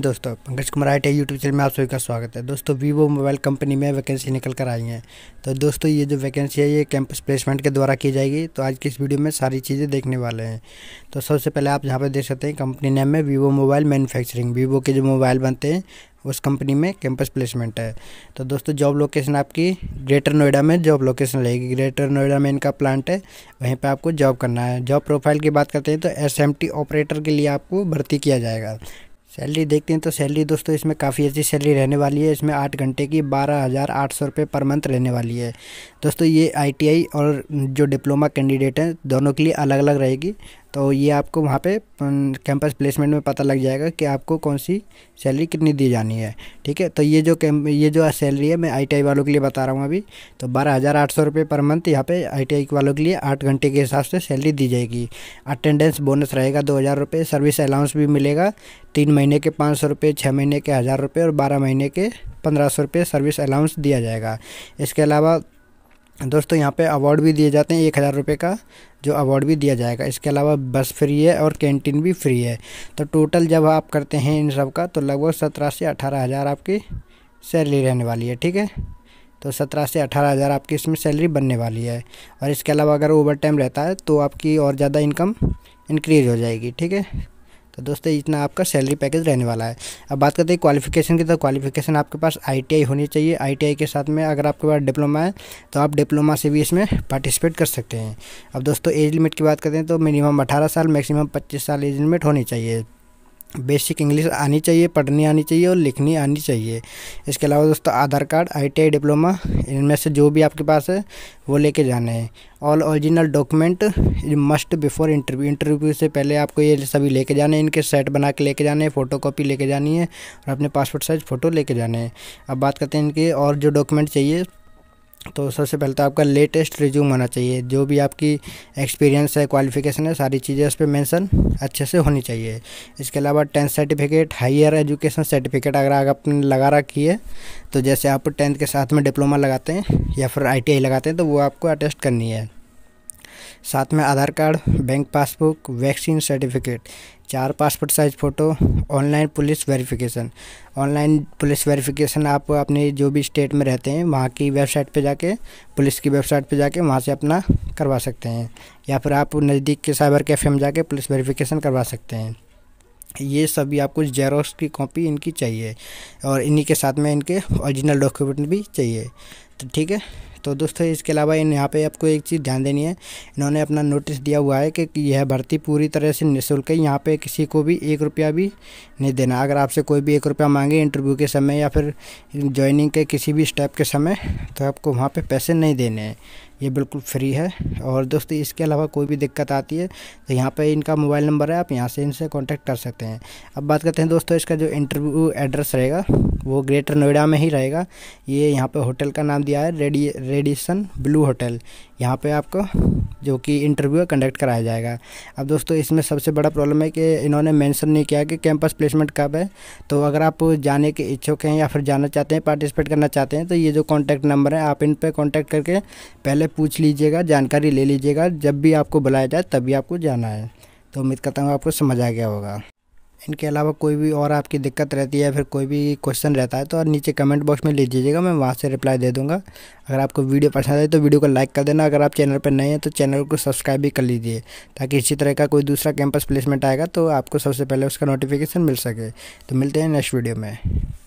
दोस्तों Pankaj Kumar I T YouTube channel में आप सभी का स्वागत है दोस्तों वीवो मोबाइल कंपनी में वैकेंसी निकल कर आई है तो दोस्तों ये जो वैकेंसी है ये कैंपस प्लेसमेंट के द्वारा की जाएगी तो आज की इस वीडियो में सारी चीज़ें देखने वाले हैं तो सबसे पहले आप यहाँ पर देख सकते हैं कंपनी नेम में वीवो मोबाइल मैनुफैक्चरिंग वीवो के जो मोबाइल बनते हैं उस कंपनी में कैंपस प्लेसमेंट है तो दोस्तों जॉब लोकेशन आपकी ग्रेटर नोएडा में जॉब लोकेशन रहेगी ग्रेटर नोएडा में इनका प्लांट है वहीं पे आपको जॉब करना है जॉब प्रोफाइल की बात करते हैं तो एसएमटी ऑपरेटर के लिए आपको भर्ती किया जाएगा सैलरी देखते हैं तो सैलरी दोस्तों इसमें काफ़ी अच्छी सैलरी रहने वाली है इसमें आठ घंटे की बारह हज़ार आठ सौ रुपये पर मंथ रहने वाली है दोस्तों ये आईटीआई और जो डिप्लोमा कैंडिडेट हैं दोनों के लिए अलग अलग रहेगी तो ये आपको वहाँ पे कैंपस प्लेसमेंट में पता लग जाएगा कि आपको कौन सी सैलरी कितनी दी जानी है ठीक है तो ये जो कैम ये जो सैलरी है मैं आई वालों के लिए बता रहा हूँ अभी तो बारह हज़ार आठ सौ रुपये पर मंथ यहाँ पे आई वालों के लिए आठ घंटे के हिसाब से सैलरी दी जाएगी अटेंडेंस बोनस रहेगा दो हज़ार रुपये सर्विस अलाउंस भी मिलेगा तीन महीने के पाँच सौ रुपये छः महीने के हज़ार रुपये और बारह महीने के पंद्रह सौ रुपये सर्विस अलाउंस दिया जाएगा इसके अलावा दोस्तों यहाँ पे अवार्ड भी दिए जाते हैं एक हज़ार रुपये का जो अवार्ड भी दिया जाएगा इसके अलावा बस फ्री है और कैंटीन भी फ्री है तो टोटल जब आप करते हैं इन सब का तो लगभग सत्रह से अठारह हज़ार आपकी सैलरी रहने वाली है ठीक है तो सत्रह से अठारह हज़ार आपकी इसमें सैलरी बनने वाली है और इसके अलावा अगर ओवर टाइम रहता है तो आपकी और ज़्यादा इनकम इंक्रीज़ हो जाएगी ठीक है तो दोस्तों इतना आपका सैलरी पैकेज रहने वाला है अब बात करते हैं क्वालिफिकेशन की तो क्वालिफिकेशन आपके पास आई होनी चाहिए आई के साथ में अगर आपके पास डिप्लोमा है तो आप डिप्लोमा से भी इसमें पार्टिसिपेट कर सकते हैं अब दोस्तों एज लिमिट की बात करें तो मिनिमम अठारह साल मैक्सिमम पच्चीस साल एज लिमिट होनी चाहिए बेसिक इंग्लिश आनी चाहिए पढ़नी आनी चाहिए और लिखनी आनी चाहिए इसके अलावा दोस्तों आधार कार्ड आईटीआई डिप्लोमा इनमें से जो भी आपके पास है वो लेके जाने हैं all original document must before interview interview से पहले आपको ये सभी लेके जाने हैं इनके सेट बना के लेके जाने हैं फ़ोटो कॉपी लेके जानी है और अपने पासपोर्ट साइज़ फ़ोटो लेके जाने हैं अब बात करते हैं इनके और जो डॉक्यूमेंट चाहिए तो सबसे पहले तो आपका लेटेस्ट रिज्यूम होना चाहिए जो भी आपकी एक्सपीरियंस है क्वालिफिकेशन है सारी चीज़ें उस पर मेंशन अच्छे से होनी चाहिए इसके अलावा tenth certificate higher education certificate अगर आपने लगा रखी है तो जैसे आप टेंथ के साथ में डिप्लोमा लगाते हैं या फिर आई लगाते हैं तो वो आपको अटेस्ट करनी है साथ में Aadhaar card bank passbook vaccine certificate चार passport size photo online police verification online police verification आप अपने जो भी स्टेट में रहते हैं वहाँ की वेबसाइट पे जाके पुलिस की वेबसाइट पे जाके वहाँ से अपना करवा सकते हैं या फिर आप नज़दीक के साइबर कैफ़े में जाके पुलिस वेरिफिकेशन करवा सकते हैं ये सभी आपको जेरोक्स की कॉपी इनकी चाहिए और इन्हीं के साथ में इनके ओरिजिनल डॉक्यूमेंट भी चाहिए तो ठीक है तो दोस्तों इसके अलावा इन यहाँ पे आपको एक चीज़ ध्यान देनी है इन्होंने अपना नोटिस दिया हुआ है कि यह भर्ती पूरी तरह से निःशुल्क है यहाँ पे किसी को भी एक रुपया भी नहीं देना अगर आपसे कोई भी एक रुपया मांगे इंटरव्यू के समय या फिर ज्वाइनिंग के किसी भी स्टेप के समय तो आपको वहाँ पर पैसे नहीं देने हैं ये बिल्कुल फ्री है और दोस्तों इसके अलावा कोई भी दिक्कत आती है तो यहाँ पे इनका मोबाइल नंबर है आप यहाँ से इनसे कांटेक्ट कर सकते हैं अब बात करते हैं दोस्तों इसका जो इंटरव्यू एड्रेस रहेगा वो ग्रेटर नोएडा में ही रहेगा ये यहाँ पे होटल का नाम दिया है रेडी रेडिसन ब्लू होटल यहाँ पे आपको जो कि इंटरव्यू कंडक्ट कराया जाएगा अब दोस्तों इसमें सबसे बड़ा प्रॉब्लम है कि इन्होंने मेंशन नहीं किया कि कैंपस प्लेसमेंट कब है तो अगर आप जाने के इच्छुक हैं या फिर जाना चाहते हैं पार्टिसिपेट करना चाहते हैं तो ये जो कॉन्टैक्ट नंबर है आप इन पर कॉन्टैक्ट करके पहले पूछ लीजिएगा जानकारी ले लीजिएगा जब भी आपको बुलाया जाए तभी आपको जाना है तो उम्मीद करता हूँ आपको समझ आ गया होगा इनके अलावा कोई भी और आपकी दिक्कत रहती है फिर कोई भी क्वेश्चन रहता है तो नीचे कमेंट बॉक्स में लिख दीजिएगा मैं वहाँ से रिप्लाई दे दूँगा अगर आपको वीडियो पसंद आए तो वीडियो को लाइक कर देना अगर आप चैनल पर नए हैं तो चैनल को सब्सक्राइब भी कर लीजिए ताकि इसी तरह का कोई दूसरा कैंपस प्लेसमेंट आएगा तो आपको सबसे पहले उसका नोटिफिकेशन मिल सके तो मिलते हैं नेक्स्ट वीडियो में